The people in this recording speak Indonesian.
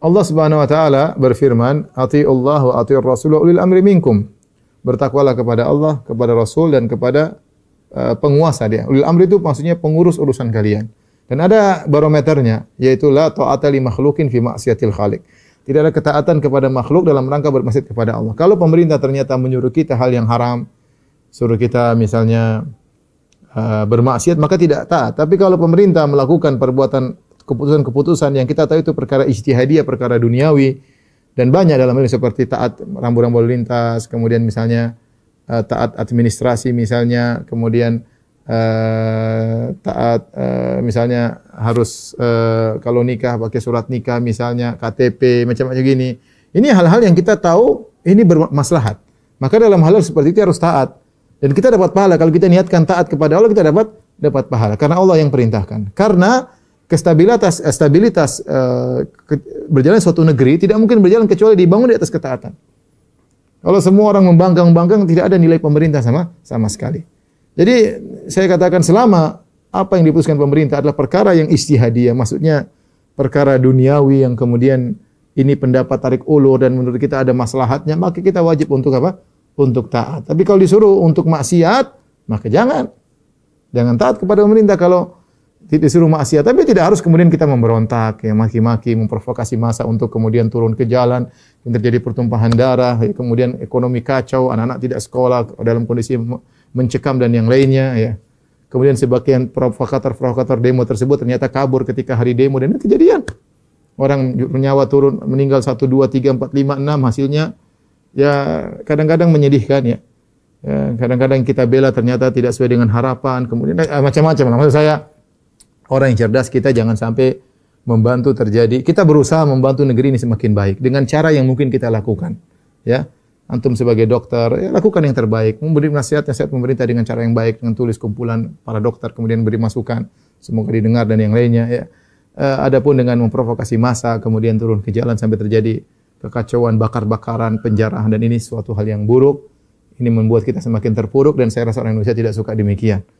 Allah Subhanahu wa taala berfirman, "Athi'ullah wa atiur rasul wa ulil amri minkum." Bertakwalah kepada Allah, kepada Rasul dan kepada uh, penguasa dia. Ulil amri itu maksudnya pengurus urusan kalian. Dan ada barometernya, yaitu la ta'ata li makhluqin fi ma'siyatil khaliq. Tidak ada ketaatan kepada makhluk dalam rangka bermaksiat kepada Allah. Kalau pemerintah ternyata menyuruh kita hal yang haram, suruh kita misalnya uh, bermaksiat, maka tidak taat. Tapi kalau pemerintah melakukan perbuatan keputusan-keputusan yang kita tahu itu perkara ijtihadiyah, perkara duniawi dan banyak dalam hal seperti taat rambu-rambu lalu lintas, kemudian misalnya eh, taat administrasi misalnya, kemudian uh, taat uh, misalnya harus uh, kalau nikah pakai surat nikah misalnya, KTP macam-macam gini. Ini hal-hal yang kita tahu ini bermaslahat. Maka dalam hal, hal seperti itu harus taat. Dan kita dapat pahala kalau kita niatkan taat kepada Allah kita dapat dapat pahala karena Allah yang perintahkan. Karena Kestabilitas eh, stabilitas uh, ke, berjalan suatu negeri tidak mungkin berjalan kecuali dibangun di atas ketaatan. Kalau semua orang membangkang-bangkang tidak ada nilai pemerintah sama sama sekali. Jadi saya katakan selama apa yang diputuskan pemerintah adalah perkara yang istihadiyah, maksudnya perkara duniawi yang kemudian ini pendapat tarik ulur dan menurut kita ada maslahatnya, maka kita wajib untuk apa? Untuk taat. Tapi kalau disuruh untuk maksiat, maka jangan. Jangan taat kepada pemerintah kalau disuruh maksiat, tapi tidak harus kemudian kita memberontak, ya maki-maki, memprovokasi masa untuk kemudian turun ke jalan, terjadi pertumpahan darah, ya, kemudian ekonomi kacau, anak-anak tidak sekolah dalam kondisi mencekam dan yang lainnya, ya. Kemudian sebagian provokator-provokator demo tersebut ternyata kabur ketika hari demo dan itu kejadian. Orang nyawa turun meninggal 1 2 3 4 5 6 hasilnya ya kadang-kadang menyedihkan ya. ya kadang-kadang ya, kita bela ternyata tidak sesuai dengan harapan, kemudian eh, macam-macam. Maksud saya orang yang cerdas kita jangan sampai membantu terjadi. Kita berusaha membantu negeri ini semakin baik dengan cara yang mungkin kita lakukan. Ya, antum sebagai dokter ya lakukan yang terbaik, memberi nasihat nasihat pemerintah dengan cara yang baik dengan tulis kumpulan para dokter kemudian beri masukan semoga didengar dan yang lainnya ya. E, adapun dengan memprovokasi massa kemudian turun ke jalan sampai terjadi kekacauan, bakar-bakaran, penjarahan dan ini suatu hal yang buruk. Ini membuat kita semakin terpuruk dan saya rasa orang Indonesia tidak suka demikian.